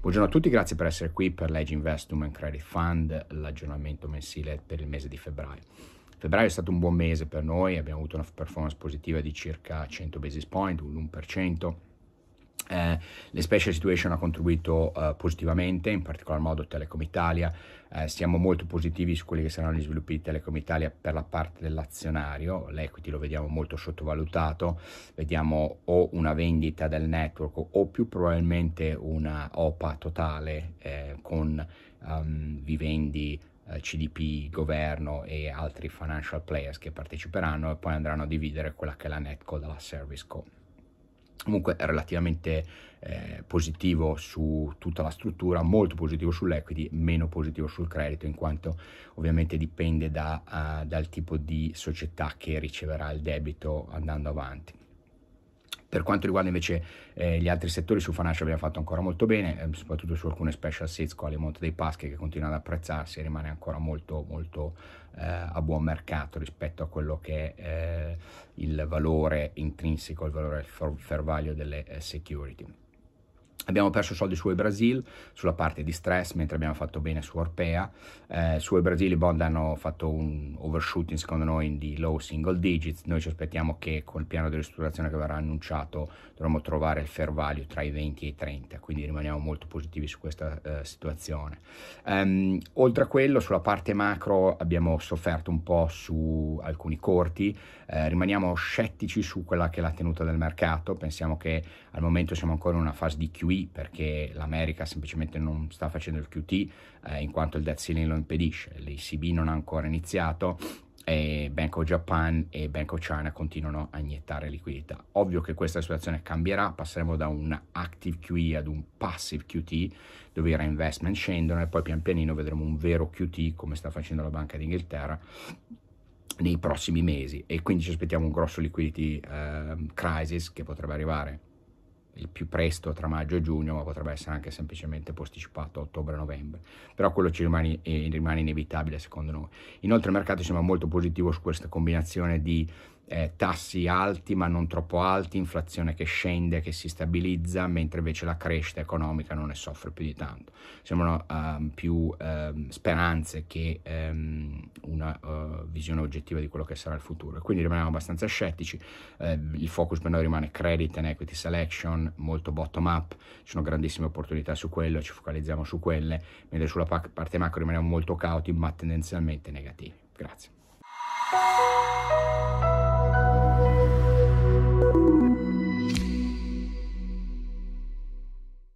Buongiorno a tutti, grazie per essere qui per Legge Investment Credit Fund, l'aggiornamento mensile per il mese di febbraio. Febbraio è stato un buon mese per noi, abbiamo avuto una performance positiva di circa 100 basis point, un 1% eh, le special situation ha contribuito eh, positivamente, in particolar modo Telecom Italia, eh, siamo molto positivi su quelli che saranno gli sviluppi di Telecom Italia per la parte dell'azionario, l'equity lo vediamo molto sottovalutato, vediamo o una vendita del network o più probabilmente una OPA totale eh, con um, vivendi eh, CDP, governo e altri financial players che parteciperanno e poi andranno a dividere quella che è la Netco dalla Service Co comunque è relativamente eh, positivo su tutta la struttura, molto positivo sull'equity, meno positivo sul credito, in quanto ovviamente dipende da, uh, dal tipo di società che riceverà il debito andando avanti. Per quanto riguarda invece eh, gli altri settori, su Fanash abbiamo fatto ancora molto bene, eh, soprattutto su alcune special sets quali Monte dei Paschi che continua ad apprezzarsi e rimane ancora molto, molto eh, a buon mercato rispetto a quello che è eh, il valore intrinseco, il valore, il fair value delle eh, security. Abbiamo perso soldi su Brasil sulla parte di stress, mentre abbiamo fatto bene su Orpea. Eh, su Brasil i bond hanno fatto un overshooting, secondo noi, di low single digits. Noi ci aspettiamo che col piano di ristrutturazione che verrà annunciato dovremo trovare il fair value tra i 20 e i 30, quindi rimaniamo molto positivi su questa eh, situazione. Um, oltre a quello, sulla parte macro abbiamo sofferto un po' su alcuni corti, eh, rimaniamo scettici su quella che è la tenuta del mercato, pensiamo che al momento siamo ancora in una fase di QE qui perché l'America semplicemente non sta facendo il QT eh, in quanto il debt ceiling lo impedisce, l'ECB non ha ancora iniziato e Bank of Japan e Bank of China continuano a iniettare liquidità. Ovvio che questa situazione cambierà, passeremo da un active QE ad un passive QT dove i reinvestment scendono e poi pian pianino vedremo un vero QT come sta facendo la Banca d'Inghilterra nei prossimi mesi e quindi ci aspettiamo un grosso liquidity uh, crisis che potrebbe arrivare il più presto tra maggio e giugno, ma potrebbe essere anche semplicemente posticipato a ottobre-novembre. Però quello ci rimane, eh, rimane inevitabile secondo noi. Inoltre il mercato sembra molto positivo su questa combinazione di eh, tassi alti ma non troppo alti, inflazione che scende, che si stabilizza, mentre invece la crescita economica non ne soffre più di tanto. Sembrano uh, più uh, speranze che um, una uh, visione oggettiva di quello che sarà il futuro. Quindi rimaniamo abbastanza scettici, eh, il focus per noi rimane credit and equity selection, molto bottom up, ci sono grandissime opportunità su quello, ci focalizziamo su quelle, mentre sulla parte macro rimaniamo molto cauti ma tendenzialmente negativi. Grazie.